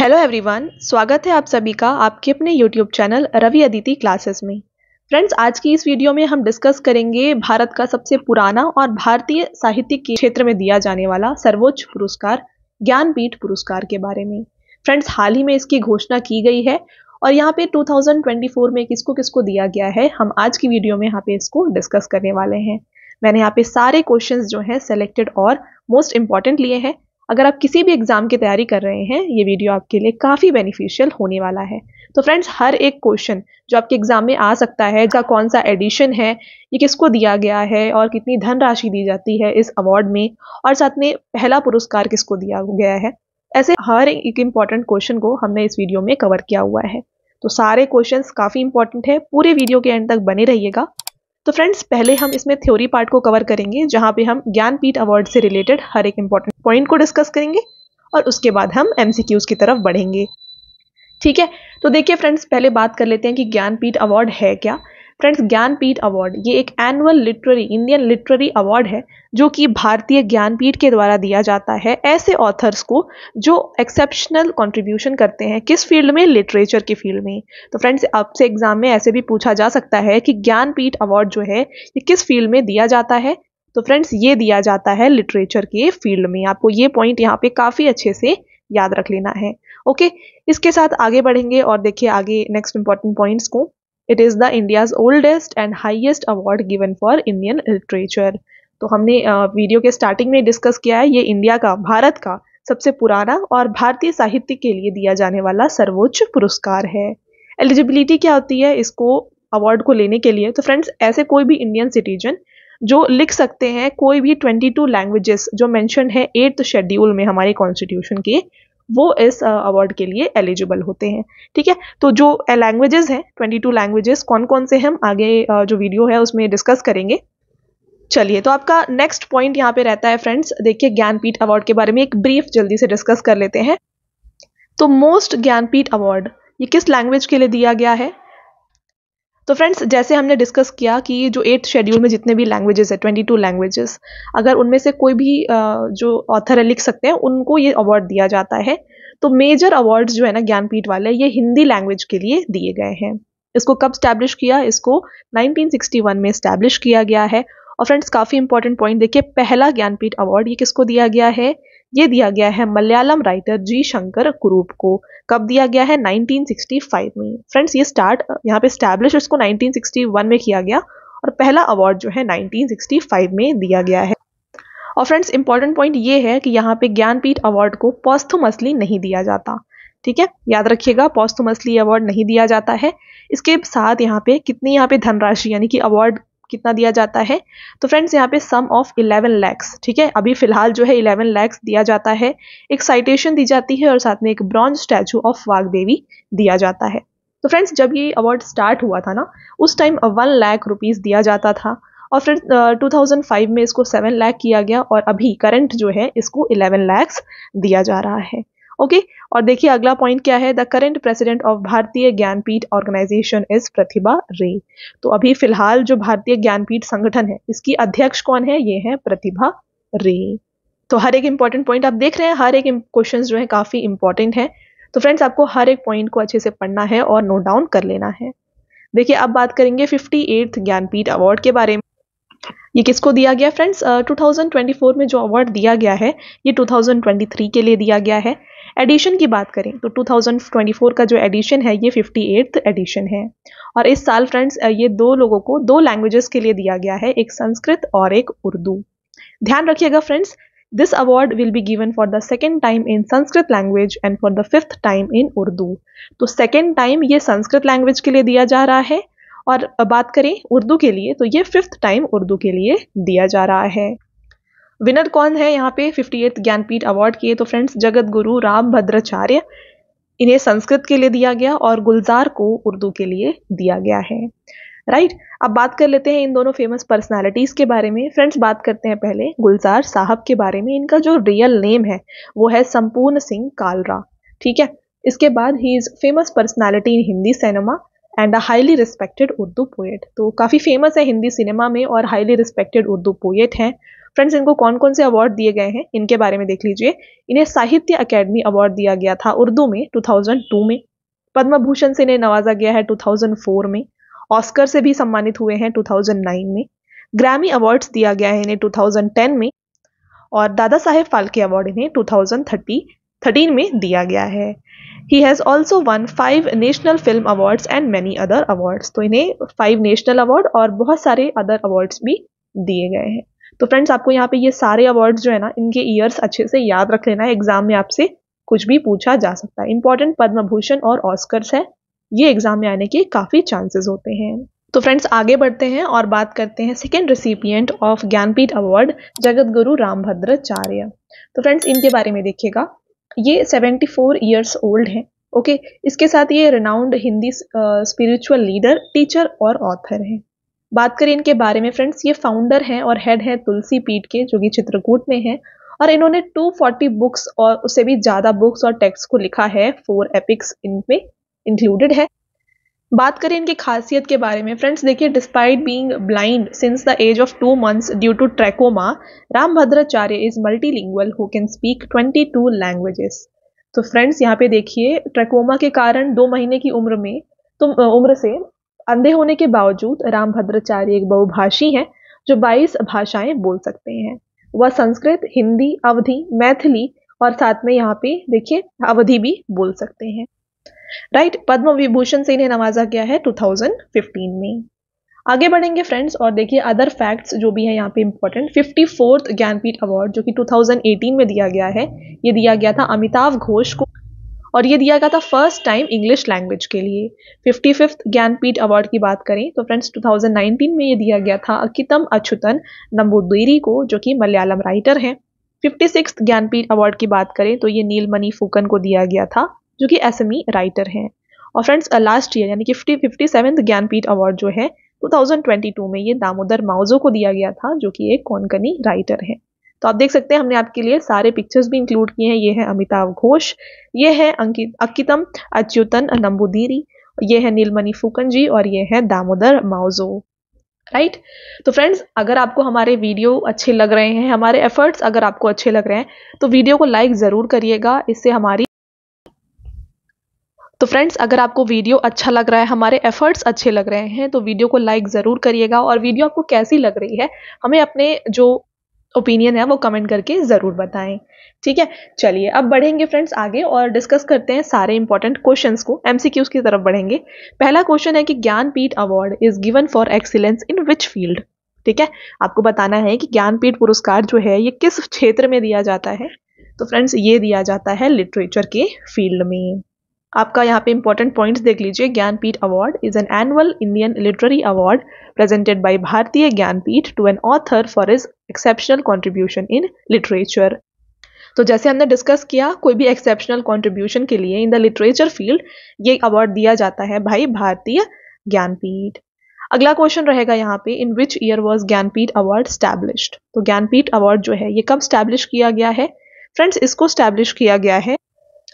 Hello everyone स्वागत है आप सभी का आपके अपने YouTube channel Ravi Aditi classes में फ्रेंड्स आज की इस वीडियो में हम डिस्कस करेंगे भारत का सबसे पुराना और भारतीय साहित्य के क्षेत्र में दिया जाने वाला सर्वोच्च पुरस्कार ज्ञानपीठ पुरस्कार के बारे में फ्रेंड्स हाल ही में इसकी घोषणा की गई है और यहाँ पे 2024 में किसको किसको दिया गया है हम आज की वीडियो में यहाँ पे इसको डिस्कस करने वाले हैं मैंने यहाँ पे सारे क्वेश्चंस जो हैं सेलेक्टेड और मोस्ट इम्पॉर्टेंट लिए हैं अगर आप किसी भी एग्ज़ाम की तैयारी कर रहे हैं ये वीडियो आपके लिए काफ़ी बेनिफिशियल होने वाला है तो फ्रेंड्स हर एक क्वेश्चन जो आपके एग्ज़ाम में आ सकता है जिसका कौन सा एडिशन है ये किसको दिया गया है और कितनी धनराशि दी जाती है इस अवार्ड में और साथ में पहला पुरस्कार किसको दिया गया है ऐसे हर एक इम्पॉर्टेंट क्वेश्चन को हमने इस वीडियो में कवर किया हुआ है तो सारे क्वेश्चंस काफ़ी इंपॉर्टेंट है पूरे वीडियो के एंड तक बने रहिएगा तो फ्रेंड्स पहले हम इसमें थ्योरी पार्ट को कवर करेंगे जहाँ पे हम ज्ञानपीठ अवार्ड से रिलेटेड हर एक इंपॉर्टेंट पॉइंट को डिस्कस करेंगे और उसके बाद हम एम की तरफ बढ़ेंगे ठीक है तो देखिए फ्रेंड्स पहले बात कर लेते हैं कि ज्ञानपीठ अवार्ड है क्या फ्रेंड्स ज्ञानपीठ अवार्ड ये एक annual literary Indian literary award है जो कि भारतीय ज्ञानपीठ के द्वारा दिया जाता है ऐसे ऑथर्स को जो एक्सेप्शनल कंट्रीब्यूशन करते हैं किस फील्ड में लिटरेचर के फील्ड में तो फ्रेंड्स आपसे एग्जाम में ऐसे भी पूछा जा सकता है कि ज्ञानपीठ अवार्ड जो है ये किस फील्ड में दिया जाता है तो फ्रेंड्स ये दिया जाता है लिटरेचर के फील्ड में आपको ये पॉइंट यहाँ पे काफ़ी अच्छे से याद रख लेना है ओके इसके साथ आगे बढ़ेंगे और देखिए आगे नेक्स्ट इंपॉर्टेंट पॉइंट्स को it is the India's oldest and highest award given for Indian literature तो हमने वीडियो के स्टार्टिंग में डिस्कस किया है ये इंडिया का भारत का सबसे पुराना और भारतीय साहित्य के लिए दिया जाने वाला सर्वोच्च पुरस्कार है एलिजिबिलिटी क्या होती है इसको अवार्ड को लेने के लिए तो फ्रेंड्स ऐसे कोई भी इंडियन सिटीजन जो लिख सकते हैं कोई भी 22 लैंग्वेजेस जो मेंशन है एट्थ शेड्यूल में हमारे कॉन्स्टिट्यूशन के वो इस अवार्ड के लिए एलिजिबल होते हैं ठीक है तो जो लैंग्वेजेस हैं 22 लैंग्वेजेस कौन कौन से हम आगे जो वीडियो है उसमें डिस्कस करेंगे चलिए तो आपका नेक्स्ट पॉइंट यहाँ पे रहता है फ्रेंड्स देखिए ज्ञानपीठ अवार्ड के बारे में एक ब्रीफ जल्दी से डिस्कस कर लेते हैं तो मोस्ट ज्ञानपीठ अवार्ड ये किस लैंग्वेज के लिए दिया गया है तो फ्रेंड्स जैसे हमने डिस्कस किया कि जो एट्थ शेड्यूल में जितने भी लैंग्वेजेस है ट्वेंटी टू लैंग्वेजेस अगर उनमें से कोई भी जो ऑथर है लिख सकते हैं उनको ये अवार्ड दिया जाता है तो मेजर अवार्ड्स जो है ना ज्ञानपीठ वाले ये हिंदी लैंग्वेज के लिए दिए गए हैं इसको कब स्टैब्लिश किया इसको 1961 में स्टैब्लिश किया गया है और फ्रेंड्स काफ़ी इंपॉर्टेंट पॉइंट देखिए पहला ज्ञानपीठ अवार्ड ये किसको दिया गया है ये दिया गया है मलयालम राइटर जी शंकर कुरूप को कब दिया गया है 1965 में फ्रेंड्स ये स्टार्ट यहाँ पे स्टैब्लिश इसको 1961 में किया गया और पहला अवार्ड जो है 1965 में दिया गया है और फ्रेंड्स इंपॉर्टेंट पॉइंट ये है कि यहाँ पे ज्ञानपीठ अवार्ड को पॉस्थुमसली नहीं दिया जाता ठीक है याद रखिएगा पॉस्थुमसली अवार्ड नहीं दिया जाता है इसके साथ यहाँ पे कितनी यहाँ पे धनराशि यानी कि अवार्ड कितना दिया जाता है तो फ्रेंड्स यहाँ पे सम ऑफ 11 लैक्स ठीक है अभी फिलहाल जो है 11 लैक्स दिया जाता है एक साइटेशन दी जाती है और साथ में एक bronze statue of Vag Devi दिया जाता है तो फ्रेंड्स जब ये अवार्ड स्टार्ट हुआ था ना उस टाइम वन लैख रुपीज़ दिया जाता था और फिर टू में इसको सेवन लैख किया गया और अभी करंट जो है इसको इलेवन लैक्स दिया जा रहा है ओके और देखिए अगला पॉइंट क्या है द करेंट प्रेसिडेंट ऑफ भारतीय ज्ञानपीठ ऑर्गेनाइजेशन इज प्रतिभा रे तो अभी फिलहाल जो भारतीय ज्ञानपीठ संगठन है इसकी अध्यक्ष कौन है ये है प्रतिभा रे तो हर एक इंपॉर्टेंट पॉइंट आप देख रहे हैं हर एक क्वेश्चन जो है काफ़ी इंपॉर्टेंट है तो फ्रेंड्स आपको हर एक पॉइंट को अच्छे से पढ़ना है और नोट डाउन कर लेना है देखिए अब बात करेंगे फिफ्टी एट्थ ज्ञानपीठ अवार्ड के बारे में ये किसको दिया गया फ्रेंड्स uh, 2024 में जो अवार्ड दिया गया है ये 2023 के लिए दिया गया है एडिशन की बात करें तो 2024 का जो एडिशन है ये फिफ्टी एडिशन है और इस साल फ्रेंड्स ये दो लोगों को दो लैंग्वेजेस के लिए दिया गया है एक संस्कृत और एक उर्दू ध्यान रखिएगा friends this award will be given for the second time in Sanskrit language and for the fifth time in Urdu तो सेकेंड टाइम ये संस्कृत लैंग्वेज के लिए दिया जा रहा है और बात करें उर्दू के लिए तो ये फिफ्थ टाइम उर्दू के लिए दिया जा रहा है विनर कौन है यहाँ पे फिफ्टी एथ ज्ञानपीठ अवार्ड किए तो फ्रेंड्स जगत गुरु राम भद्राचार्य इन्हें संस्कृत के लिए दिया गया और गुलजार को उर्दू के लिए दिया गया है राइट right? अब बात कर लेते हैं इन दोनों फेमस पर्सनालिटीज़ के बारे में फ्रेंड्स बात करते हैं पहले गुलजार साहब के बारे में इनका जो रियल नेम है वो है संपूर्ण सिंह कालरा ठीक है इसके बाद he is famous personality in Hindi cinema and a highly respected Urdu poet तो काफ़ी फेमस है हिंदी सिनेमा में और हाईली रिस्पेक्टेड उर्दू पोएट हैं फ्रेंड्स इनको कौन कौन से अवार्ड दिए गए हैं इनके बारे में देख लीजिए इन्हें साहित्य अकेडमी अवार्ड दिया गया था उर्दू में टू में पद्म भूषण से इन्हें नवाजा गया है टू में ऑस्कर से भी सम्मानित हुए हैं टू में ग्रामी अवार्ड्स दिया गया है इन्हें 2010 में और दादा साहेब फाल्के अवार्ड इन्हें 2030 थर्टीन में दिया गया है he has also won five national film awards and many other awards तो इन्हें फाइव नेशनल अवार्ड और बहुत सारे अदर अवार्ड्स भी दिए गए हैं तो फ्रेंड्स आपको यहाँ पे ये सारे अवार्ड्स जो है ना इनके ईयर्स अच्छे से याद रख लेना है एग्जाम में आपसे कुछ भी पूछा जा सकता है इंपॉर्टेंट पद्म भूषण और ऑस्कर्स है ये एग्जाम में आने के काफ़ी चांसेस होते हैं तो फ्रेंड्स आगे बढ़ते हैं और बात करते हैं second recipient of Jnanpith award Jagat Guru Rambhadracharya तो फ्रेंड्स इनके बारे में देखिएगा ये सेवेंटी फोर ईयर्स ओल्ड हैं ओके इसके साथ ये renowned Hindi spiritual leader teacher और ऑथर हैं बात करें इनके बारे में फ्रेंड्स ये फाउंडर हैं और हेड हैं तुलसी पीठ के जो कि चित्रकूट में हैं और इन्होंने 240 बुक्स और उससे भी ज़्यादा बुक्स और टेक्स्ट को लिखा है फोर एपिक्स इनमें इंक्लूडेड है बात करें इनकी खासियत के बारे में फ्रेंड्स देखिए despite being blind since the age of two months due to trachoma Rambhadracharya is multi who can speak 22 languages तो फ्रेंड्स यहाँ पे देखिए ट्रैकोमा के कारण दो महीने की उम्र में तुम उम्र से अंधे होने के बावजूद रामभद्राचार्य एक बहुभाषी हैं जो 22 भाषाएं बोल सकते हैं वह संस्कृत हिंदी अवधि मैथिली और साथ में यहाँ पे देखिए अवधि भी बोल सकते हैं राइट पद्म विभूषण से इन्हें नवाजा गया है 2015 में आगे बढ़ेंगे फ्रेंड्स और देखिए अदर फैक्ट्स जो भी है यहाँ पे important fifty fourth Jnanpith award जो कि 2018 में दिया गया है ये दिया गया था अमिताभ घोष को और ये दिया गया था फर्स्ट टाइम इंग्लिश लैंग्वेज के लिए फिफ्टी फिफ्थ ज्ञानपीठ अवार्ड की बात करें तो फ्रेंड्स 2019 में ये दिया गया था अकितम अछुतन नंबूदेरी को जो कि मलयालम राइटर हैं फिफ्टी सिक्स ज्ञानपीठ अवार्ड की बात करें तो ये नीलमणि फूकन को दिया गया था जो कि एस राइटर e हैं और फ्रेंड्स लास्ट ईयर यानी कि fifty fifty seventh Jnanpith award जो है 2022 में ये दामोदर माउजो को दिया गया था जो कि एक कौनकनी राइटर हैं तो आप देख सकते हैं हमने आपके लिए सारे पिक्चर्स भी इंक्लूड किए हैं ये है अमिताभ घोष ये है अंकित अच्युतन नंबूदीरी ये है नीलमणि फूकन जी और ये है दामोदर माउजो राइट right? तो फ्रेंड्स अगर आपको हमारे वीडियो अच्छे लग रहे हैं हमारे एफर्ट्स अगर आपको अच्छे लग रहे हैं तो वीडियो को लाइक ज़रूर करिएगा इससे हमारी तो फ्रेंड्स अगर आपको वीडियो अच्छा लग रहा है हमारे एफर्ट्स अच्छे लग रहे हैं तो वीडियो को लाइक ज़रूर करिएगा और वीडियो आपको कैसी लग रही है हमें अपने जो ओपिनियन है वो कमेंट करके ज़रूर बताएं ठीक है चलिए अब बढ़ेंगे फ्रेंड्स आगे और डिस्कस करते हैं सारे इंपॉर्टेंट क्वेश्चन को एमसीक्यूज की तरफ बढ़ेंगे पहला क्वेश्चन है कि Jnanpith award is given for excellence in which field ठीक है आपको बताना है कि ज्ञानपीठ पुरस्कार जो है ये किस क्षेत्र में दिया जाता है तो फ्रेंड्स ये दिया जाता है लिटरेचर के फील्ड में आपका यहाँ पे इंपॉर्टेंट पॉइंट्स देख लीजिए Jnanpith award is an annual Indian literary award presented by Bharatiya Jnanpith to an author for his exceptional contribution in literature तो जैसे हमने डिस्कस किया कोई भी एक्सेप्शनल कॉन्ट्रीब्यूशन के लिए इन द लिटरेचर फील्ड ये अवार्ड दिया जाता है भाई भारतीय ज्ञानपीठ अगला क्वेश्चन रहेगा यहाँ पे in which year was Jnanpith award established तो ज्ञानपीठ अवार्ड जो है ये कब स्टैब्लिश किया गया है फ्रेंड्स इसको स्टैब्लिश किया गया है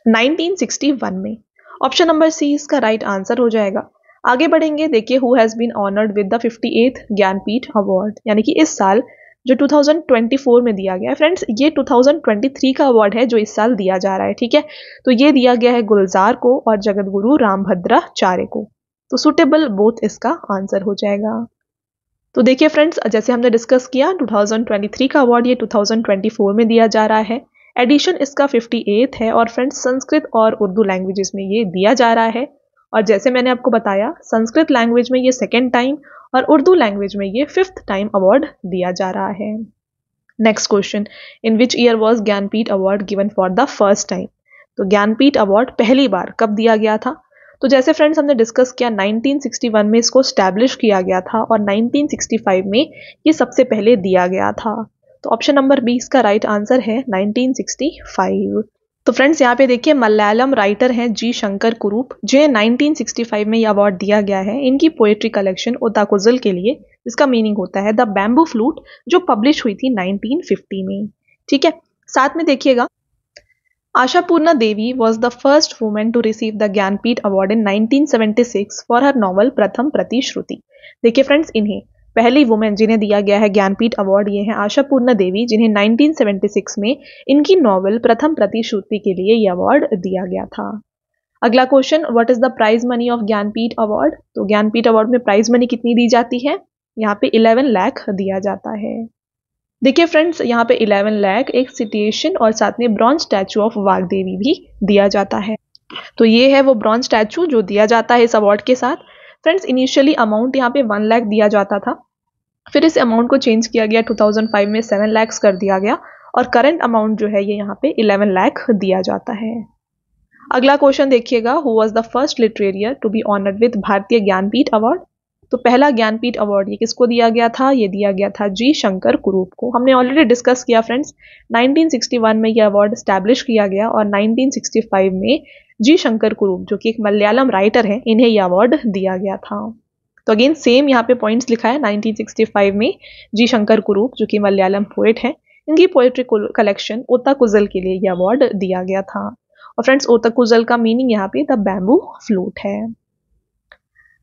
1961 में ऑप्शन नंबर सी इसका राइट आंसर हो जाएगा आगे बढ़ेंगे देखिए who has been honoured with the fifty eighth Jnanpith award यानी कि इस साल जो 2024 में दिया गया है फ्रेंड्स ये 2023 का अवार्ड है जो इस साल दिया जा रहा है ठीक है तो ये दिया गया है गुलजार को और जगत गुरु रामभद्राचार्य को तो सुटेबल बोथ इसका आंसर हो जाएगा तो देखिए फ्रेंड्स जैसे हमने डिस्कस किया 2023 का अवार्ड ये 2024 में दिया जा रहा है एडिशन इसका 58 है और फ्रेंड्स संस्कृत और उर्दू लैंग्वेजेस में ये दिया जा रहा है और जैसे मैंने आपको बताया संस्कृत लैंग्वेज में ये सेकेंड टाइम और उर्दू लैंग्वेज में ये फिफ्थ टाइम अवार्ड दिया जा रहा है next question in which year was Jnanpith award given for the first time तो ज्ञानपीठ अवार्ड पहली बार कब दिया गया था तो जैसे फ्रेंड्स हमने डिस्कस किया 1961 में इसको स्टैब्लिश किया गया था और 1965 में ये सबसे पहले दिया गया था तो ऑप्शन नंबर बी इसका राइट आंसर है 1965 तो फ्रेंड्स यहाँ पे देखिए मलयालम राइटर हैं जी शंकर कुरूप जिन्हें 1965 में ये अवार्ड दिया गया है इनकी पोएट्री कलेक्शन ओताकुजल के लिए इसका मीनिंग होता है द बैम्बू फ्लूट जो पब्लिश हुई थी 1950 में ठीक है साथ में देखिएगा Ashapurna Devi was the first women to receive the Jnanpith award in 1976 for her novel Pratham Pratishruti देखिए फ्रेंड्स इन्हें पहली वुमेन जिन्हें दिया गया है ज्ञानपीठ अवार्ड ये हैं आशा पूर्ण देवी जिन्हें 1976 में इनकी नॉवल प्रथम प्रतिश्रुति के लिए ये अवार्ड दिया गया था अगला question what is the prize money of Jnanpith award तो ज्ञानपीठ अवार्ड में प्राइज मनी कितनी दी जाती है यहाँ पे इलेवन लैख दिया जाता है देखिए फ्रेंड्स यहाँ पे इलेवन लैख एक सिटिएशन और साथ में ब्रॉन्ज स्टैचू ऑफ देवी भी दिया जाता है तो ये है वो ब्रॉन्ज स्टैचू जो दिया जाता है इस अवार्ड के साथ फ्रेंड्स इनिशियली अमाउंट यहाँ पे वन लाख दिया जाता था फिर इस अमाउंट को चेंज किया गया 2005 में 7 लैक्स कर दिया गया और करंट अमाउंट जो है ये यहाँ पे 11 लाख दिया जाता है अगला क्वेश्चन देखिएगा who was the first litterateur to be honoured with Bharatiya Jnanpith award तो पहला ज्ञानपीठ अवार्ड ये किसको दिया गया था ये दिया गया था जी शंकर कुरूप को हमने ऑलरेडी डिस्कस किया फ्रेंड्स 1961 में ये अवार्ड स्टैब्लिश किया गया और 1965 में जी शंकर कुरूप जो कि एक मलयालम राइटर हैं इन्हें यह अवार्ड दिया गया था तो अगेन सेम यहाँ पे पॉइंट्स लिखा है 1965 में जी शंकर कुरूप जो कि मलयालम पोइट हैं इनकी पोइट्री कलेक्शन ओता कुजल के लिए ये अवार्ड दिया गया था और फ्रेंड्स ओता कुजल का मीनिंग यहाँ पे द बैम्बू फ्लूट है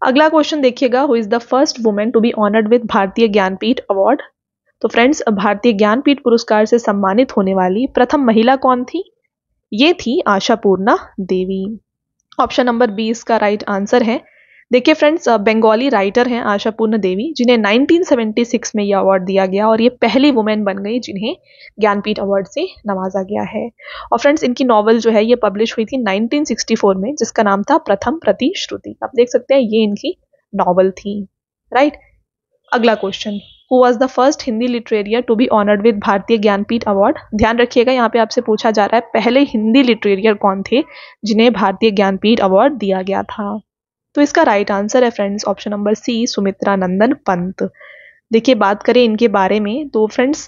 अगला क्वेश्चन देखिएगा who is the first women to be honoured with Bharatiya Jnanpith award तो फ्रेंड्स भारतीय ज्ञानपीठ पुरस्कार से सम्मानित होने वाली प्रथम महिला कौन थी ये थी Ashapurna Devi option number B इसका राइट आंसर है देखिए फ्रेंड्स बंगाली राइटर हैं आशा पूर्ण देवी जिन्हें 1976 में यह अवार्ड दिया गया और ये पहली वुमेन बन गई जिन्हें ज्ञानपीठ अवार्ड से नवाजा गया है और फ्रेंड्स इनकी नॉवल जो है ये पब्लिश हुई थी 1964 में जिसका नाम था प्रथम प्रतिश्रुति आप देख सकते हैं ये इनकी नॉवल थी राइट अगला question who was the first Hindi litterateur to be honoured with Bharatiya Jnanpith award ध्यान रखिएगा यहाँ पे आपसे पूछा जा रहा है पहले हिंदी लिटरेरियर कौन थे जिन्हें भारतीय ज्ञानपीठ अवार्ड दिया गया था तो इसका राइट आंसर है friends option number C Sumitra Nandan Pant देखिए बात करें इनके बारे में तो फ्रेंड्स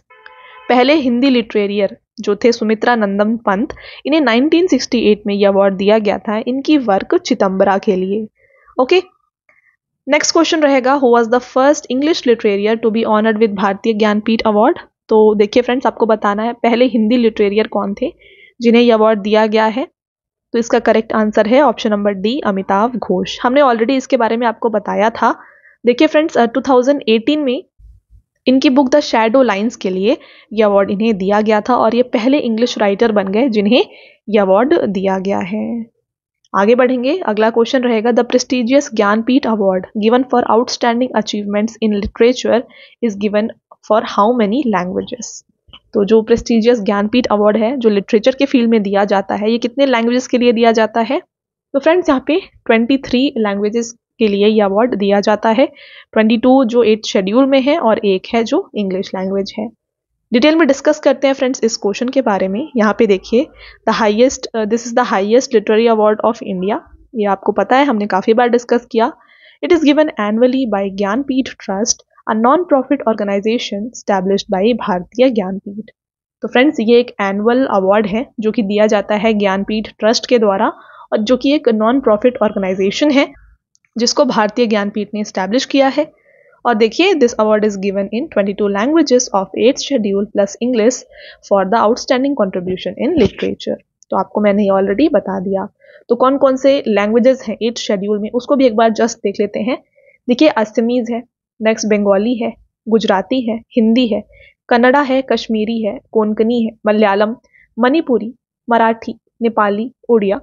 पहले हिंदी लिटरेरियर जो थे सुमित्रा नंदन पंत इन्हें 1968 में ये अवार्ड दिया गया था इनकी वर्क चितंबरा के लिए ओके नेक्स्ट क्वेश्चन रहेगा who was the first English litterateur to be honoured with Bharatiya Jnanpith award तो देखिए फ्रेंड्स आपको बताना है पहले हिंदी लिटरेरियर कौन थे जिन्हें ये अवार्ड दिया गया है तो इसका करेक्ट आंसर है option number D Amitav Ghosh हमने ऑलरेडी इसके बारे में आपको बताया था देखिए फ्रेंड्स 2018 में इनकी बुक द शेडो लाइंस के लिए ये अवार्ड इन्हें दिया गया था और ये पहले इंग्लिश राइटर बन गए जिन्हें ये अवार्ड दिया गया है आगे बढ़ेंगे अगला क्वेश्चन रहेगा the prestigious Jnanpith award given for outstanding achievements in literature is given for how many languages तो जो प्रेस्टिजियस ज्ञानपीठ अवार्ड है जो लिटरेचर के फील्ड में दिया जाता है ये कितने लैंग्वेजेस के लिए दिया जाता है तो फ्रेंड्स यहाँ पे 23 लैंग्वेजेस के लिए ये अवार्ड दिया जाता है 22 जो एट शेड्यूल में है और एक है जो इंग्लिश लैंग्वेज है डिटेल में डिस्कस करते हैं फ्रेंड्स इस क्वेश्चन के बारे में यहाँ पे देखिए the highest this is the highest literary award of India ये आपको पता है हमने काफ़ी बार डिस्कस किया it is given annually by Jnanpith trust a non profit organisation establish by Bharatiya Jnanpith तो फ्रेंड्स ये एक एनुअल अवार्ड है जो कि दिया जाता है ज्ञानपीठ ट्रस्ट के द्वारा और जो कि एक नॉन प्रॉफिट ऑर्गेनाइजेशन है जिसको भारतीय ज्ञानपीठ ने स्टैब्लिश किया है और देखिए this award is given in 22 languages of eight schedule plus English for the outstanding contribution in literature तो आपको मैंने ये ऑलरेडी बता दिया तो कौन कौन से लैंग्वेजेस हैं एट शेड्यूल में उसको भी एक बार जस्ट देख लेते हैं देखिए असमीज है नेक्स्ट बंगाली है गुजराती है हिंदी है कन्नड़ा है कश्मीरी है कोंकणी है मलयालम मणिपुरी मराठी नेपाली उड़िया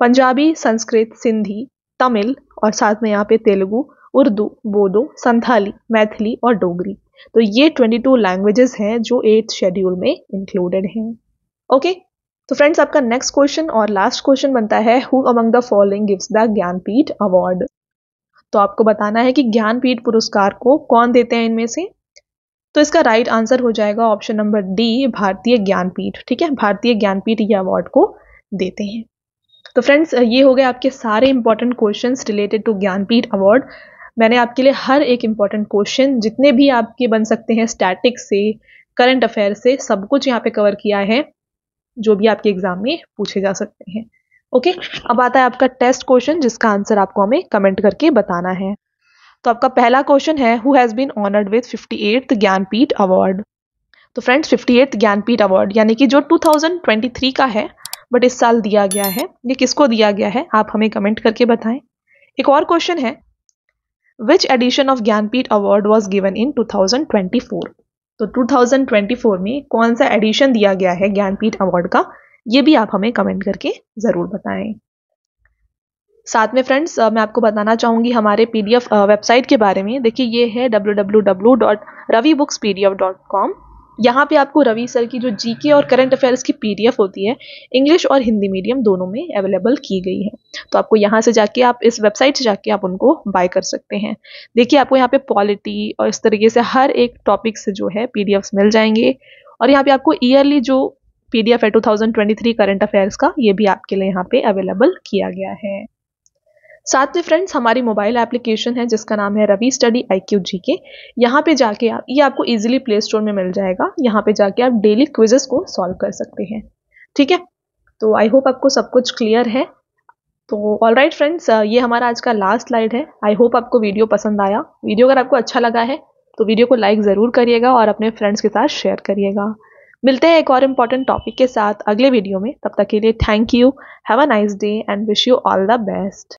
पंजाबी संस्कृत सिंधी तमिल और साथ में यहाँ पे तेलुगु उर्दू बोडो संथाली मैथिली और डोगरी तो ये 22 लैंग्वेजेस हैं जो एट्थ शेड्यूल में इंक्लूडेड हैं ओके तो फ्रेंड्स आपका नेक्स्ट क्वेश्चन और लास्ट क्वेश्चन बनता है who among the following gives the Jnanpith award तो आपको बताना है कि ज्ञानपीठ पुरस्कार को कौन देते हैं इनमें से तो इसका राइट आंसर हो जाएगा ऑप्शन नंबर डी भारतीय ज्ञानपीठ ठीक है भारतीय ज्ञानपीठ ये अवार्ड को देते हैं तो फ्रेंड्स ये हो गए आपके सारे important questions related to Jnanpith award मैंने आपके लिए हर एक इंपॉर्टेंट क्वेश्चन जितने भी आपके बन सकते हैं स्टैटिक से करंट अफेयर से सब कुछ यहाँ पे कवर किया है जो भी आपके एग्जाम में पूछे जा सकते हैं ओके अब आता है आपका टेस्ट क्वेश्चन जिसका आंसर आपको हमें कमेंट करके बताना है तो आपका पहला क्वेश्चन है who has been honoured with fifty eighth Jnanpith award तो friends fifty eighth Jnanpith award यानी कि जो 2023 का है बट इस साल दिया गया है ये किसको दिया गया है आप हमें कमेंट करके बताएं एक और क्वेश्चन है which edition of Jnanpith award was given in 2024 तो 2024 में कौन सा एडिशन दिया गया है ज्ञानपीठ अवार्ड का ये भी आप हमें कमेंट करके ज़रूर बताएं साथ में फ्रेंड्स मैं आपको बताना चाहूँगी हमारे पीडीएफ वेबसाइट के बारे में देखिए ये है www.ravibookspdf.com यहाँ पे आपको रवि सर की जो जीके और करंट अफेयर्स की पीडीएफ होती है इंग्लिश और हिंदी मीडियम दोनों में अवेलेबल की गई है तो आपको यहाँ से जाके आप इस वेबसाइट से जाके आप उनको बाय कर सकते हैं देखिए आपको यहाँ पे पॉलिटी और इस तरीके से हर एक टॉपिक से जो है पीडीएफ्स मिल जाएंगे और यहाँ पे आपको ईयरली जो पीडीएफ है 2023 करंट अफेयर्स का ये भी आपके लिए यहाँ पे अवेलेबल किया गया है साथ में फ्रेंड्स हमारी मोबाइल एप्लीकेशन है जिसका नाम है Ravi study I Q G के यहाँ पे जाके आप ये आपको इजीली प्ले स्टोर में मिल जाएगा यहाँ पे जाके आप डेली क्विजेस को सॉल्व कर सकते हैं ठीक है तो आई होप आपको सब कुछ क्लियर है तो ऑल राइट फ्रेंड्स ये हमारा आज का लास्ट स्लाइड है आई होप आपको वीडियो पसंद आया वीडियो अगर आपको अच्छा लगा है तो वीडियो को लाइक ज़रूर करिएगा और अपने फ्रेंड्स के साथ शेयर करिएगा मिलते हैं एक और इम्पॉर्टेंट टॉपिक के साथ अगले वीडियो में तब तक के लिए thank you have a nice day and wish you all the best